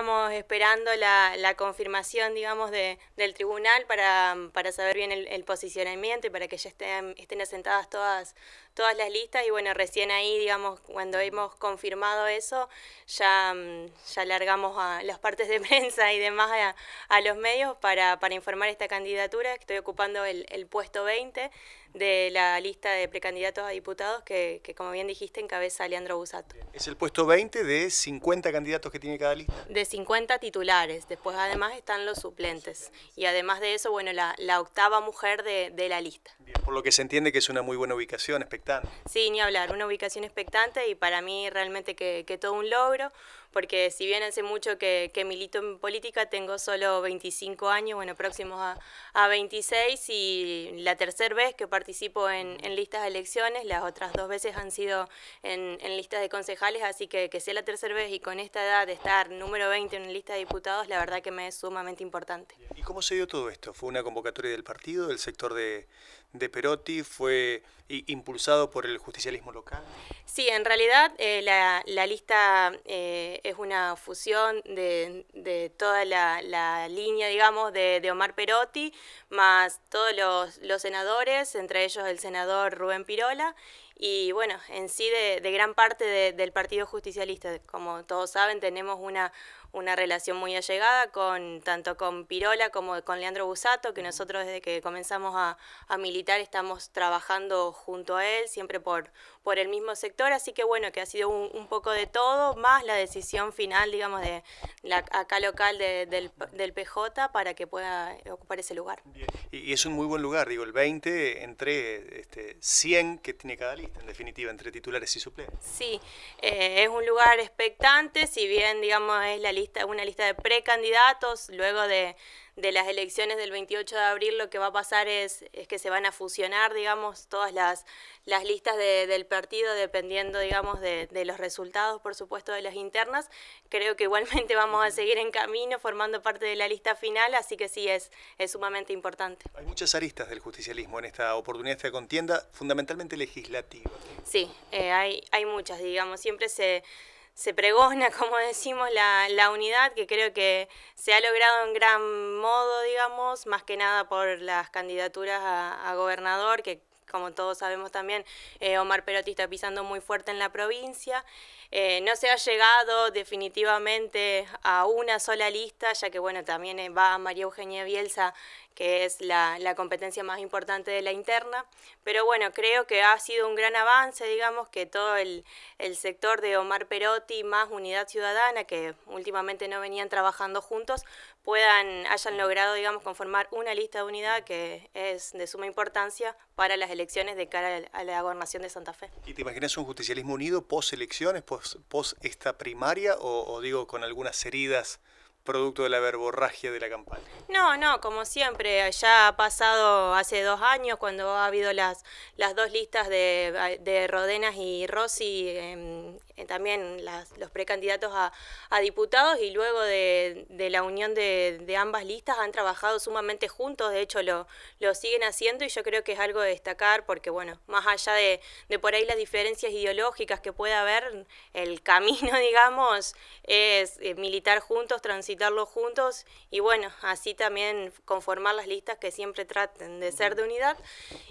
estábamos esperando la, confirmación, digamos, del tribunal para, saber bien el, el, posicionamiento y para que ya estén, estén asentadas todas, todas las listas y bueno, recién ahí, digamos, cuando hemos confirmado eso, ya, mm, ya largamos a las partes de prensa y demás a, los medios para, para, informar esta candidatura. Estoy ocupando el, puesto 20 de la lista de precandidatos a diputados que, como bien dijiste, encabeza Leandro Busato. Es el puesto 20 de 50 candidatos que tiene cada lista. De 50 titulares, después además están los suplentes. Y además de eso, bueno, la, octava mujer de, de la lista. Bien, por lo que se entiende que es una muy buena ubicación, Sí, ni hablar, una ubicación expectante y para mí realmente que, todo un logro, porque si bien hace mucho que, milito en política, tengo solo 25 años, bueno, próximos a, a 26 y la tercera vez que participo en, listas de elecciones, las otras dos veces han sido en, listas de concejales, así que que sea la tercera vez y con esta edad de estar número 20 en la lista de diputados, la verdad que me es sumamente importante. ¿Y cómo se dio todo esto? ¿Fue una convocatoria del partido, del sector de, Perotti? ¿Fue impulsado por el justicialismo local? Sí, en realidad eh, la, lista eh, es una fusión de, toda la, línea, digamos, de, Omar Perotti, más todos los, senadores, entre ellos el senador Rubén Pirola, y bueno, en sí de, gran parte del Partido Justicialista. Como todos saben, tenemos una, una relación muy allegada con tanto con Pirola como con Leandro Busato, que nosotros desde que comenzamos a, a militar estamos trabajando junto a él, siempre por, por el mismo sector, así que bueno, que ha sido un, poco de todo, más la decisión final, digamos, de la, acá local del, PJ para que pueda ocupar ese lugar. Y, es un muy buen lugar, digo, el 20 entre este, 100 que tiene cada lista, en definitiva, entre titulares y suplentes. Sí, eh, es un lugar expectante, si bien, digamos, es la lista, una lista de precandidatos, luego de de las elecciones del 28 de abril lo que va a pasar es, es que se van a fusionar, digamos, todas las, las listas del partido dependiendo, digamos, de, los resultados, por supuesto, de las internas. Creo que igualmente vamos a seguir en camino formando parte de la lista final, así que sí, es, es sumamente importante. Hay muchas aristas del justicialismo en esta oportunidad, de contienda, fundamentalmente legislativa. Sí, eh, hay, hay muchas, digamos, siempre se se pregona, como decimos, la, la, unidad, que creo que se ha logrado en gran modo, digamos, más que nada por las candidaturas a, gobernador, que como todos sabemos también, eh, Omar Perotti está pisando muy fuerte en la provincia. Eh, no se ha llegado definitivamente a una sola lista, ya que bueno, también eh, va María Eugenia Bielsa que es la, competencia más importante de la interna. Pero bueno, creo que ha sido un gran avance, digamos, que todo el, sector de Omar Perotti más Unidad Ciudadana, que últimamente no venían trabajando juntos, puedan, hayan logrado, digamos, conformar una lista de unidad que es de suma importancia para las elecciones de cara a la gobernación de Santa Fe. ¿Y te imaginas un justicialismo unido post elecciones, post, esta primaria o, o digo con algunas heridas? producto de la verborragia de la campaña. No, no, como siempre, ya ha pasado hace dos años cuando ha habido las, las dos listas de, Rodenas y Rossi, em, eh, también los precandidatos a, diputados y luego de, la unión de, ambas listas han trabajado sumamente juntos, de hecho lo, lo siguen haciendo y yo creo que es algo de destacar porque, bueno, más allá de, por ahí las diferencias ideológicas que pueda haber, el camino, digamos, es eh, militar juntos, transitar juntos y bueno, así también conformar las listas que siempre traten de ser de unidad.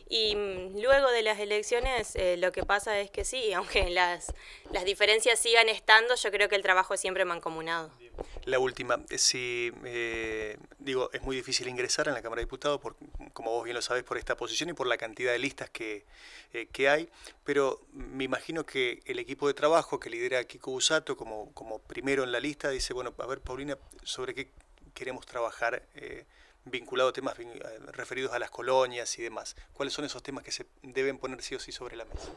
Y mm, luego de las elecciones eh, lo que pasa es que sí, aunque las, las diferencias sigan estando, yo creo que el trabajo es siempre mancomunado. La última, eh, si, eh, digo, es muy difícil ingresar en la Cámara de Diputados, por, como vos bien lo sabés, por esta posición y por la cantidad de listas eh, que, hay, pero me imagino que el equipo de trabajo que lidera Kiko Busato como, como primero en la lista dice, bueno, a ver, Paulina, ¿sobre qué queremos trabajar? Eh, vinculado a temas eh, referidos a las colonias y demás. ¿Cuáles son esos temas que se deben poner sí o sí sobre la mesa?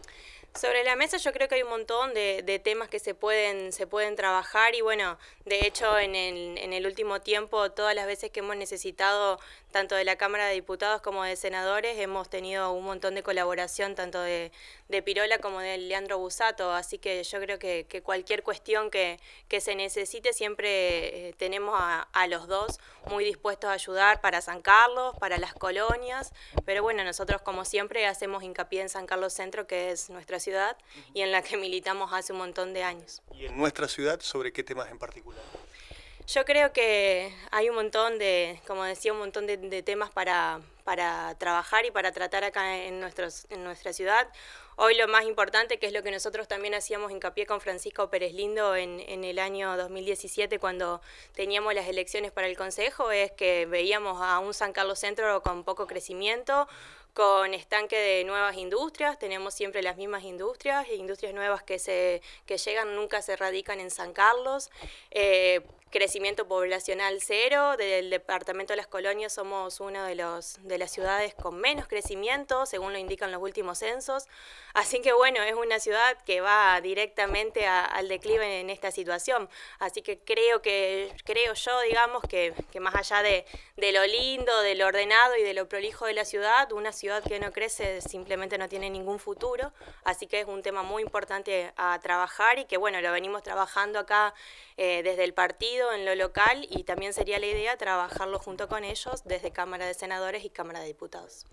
Sobre la mesa yo creo que hay un montón de, temas que se pueden, se pueden trabajar y bueno, de hecho en el, en el último tiempo todas las veces que hemos necesitado tanto de la Cámara de Diputados como de senadores hemos tenido un montón de colaboración tanto de, de Pirola como de Leandro Busato, así que yo creo que, cualquier cuestión que, se necesite siempre eh, tenemos a, a, los dos muy dispuestos a ayudar para San Carlos, para las colonias, pero bueno, nosotros como siempre hacemos hincapié en San Carlos Centro, que es nuestra ciudad y en la que militamos hace un montón de años. ¿Y en nuestra ciudad sobre qué temas en particular? Yo creo que hay un montón de, como decía, un montón de, temas para, para trabajar y para tratar acá en, nuestros, en nuestra ciudad. Hoy lo más importante, que es lo que nosotros también hacíamos hincapié con Francisco Pérez Lindo en, en el año 2017 cuando teníamos las elecciones para el Consejo, es que veíamos a un San Carlos Centro con poco crecimiento, con estanque de nuevas industrias, tenemos siempre las mismas industrias, industrias nuevas que, se, llegan nunca se radican en San Carlos, eh, crecimiento poblacional cero. Del departamento de las colonias somos una de, los, de las ciudades con menos crecimiento, según lo indican los últimos censos. Así que bueno, es una ciudad que va directamente al declive en esta situación. Así que creo que, creo yo, digamos, que, más allá de, de, lo lindo, de lo ordenado y de lo prolijo de la ciudad, una ciudad que no crece simplemente no tiene ningún futuro. Así que es un tema muy importante a trabajar y que bueno, lo venimos trabajando acá eh, desde el partido en lo local y también sería la idea trabajarlo junto con ellos desde Cámara de Senadores y Cámara de Diputados.